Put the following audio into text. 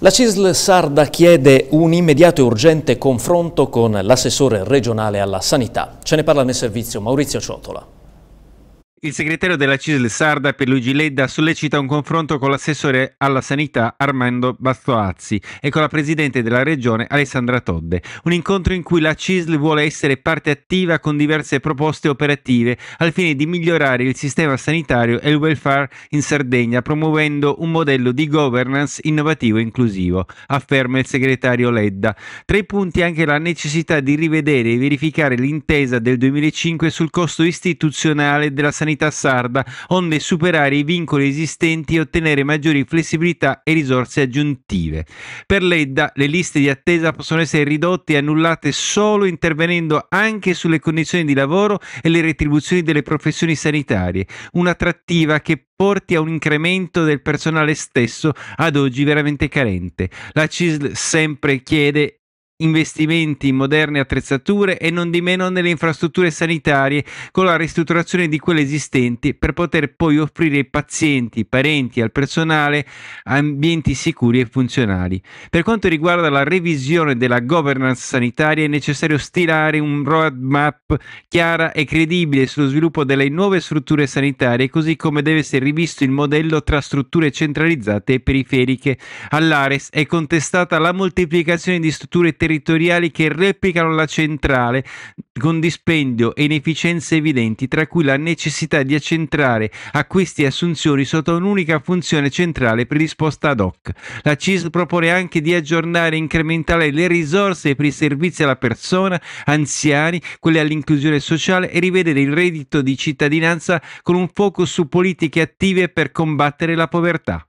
La CISL Sarda chiede un immediato e urgente confronto con l'assessore regionale alla sanità. Ce ne parla nel servizio Maurizio Ciotola. Il segretario della CISL Sarda Luigi Ledda sollecita un confronto con l'assessore alla sanità Armando Bastoazzi e con la presidente della regione Alessandra Todde. Un incontro in cui la CISL vuole essere parte attiva con diverse proposte operative al fine di migliorare il sistema sanitario e il welfare in Sardegna promuovendo un modello di governance innovativo e inclusivo, afferma il segretario Ledda. Tra i punti anche la necessità di rivedere e verificare l'intesa del 2005 sul costo istituzionale della sanità sanità sarda, onde superare i vincoli esistenti e ottenere maggiori flessibilità e risorse aggiuntive. Per l'EDDA le liste di attesa possono essere ridotte e annullate solo intervenendo anche sulle condizioni di lavoro e le retribuzioni delle professioni sanitarie, un'attrattiva che porti a un incremento del personale stesso ad oggi veramente carente. La CISL sempre chiede investimenti in moderne attrezzature e non di meno nelle infrastrutture sanitarie con la ristrutturazione di quelle esistenti per poter poi offrire ai pazienti, ai parenti, al personale ambienti sicuri e funzionali. Per quanto riguarda la revisione della governance sanitaria è necessario stilare un roadmap chiara e credibile sullo sviluppo delle nuove strutture sanitarie così come deve essere rivisto il modello tra strutture centralizzate e periferiche. All'Ares è contestata la moltiplicazione di strutture territoriali territoriali che replicano la centrale con dispendio e inefficienze evidenti, tra cui la necessità di accentrare acquisti e assunzioni sotto un'unica funzione centrale predisposta ad hoc. La CIS propone anche di aggiornare e incrementare le risorse per i servizi alla persona, anziani, quelle all'inclusione sociale e rivedere il reddito di cittadinanza con un focus su politiche attive per combattere la povertà.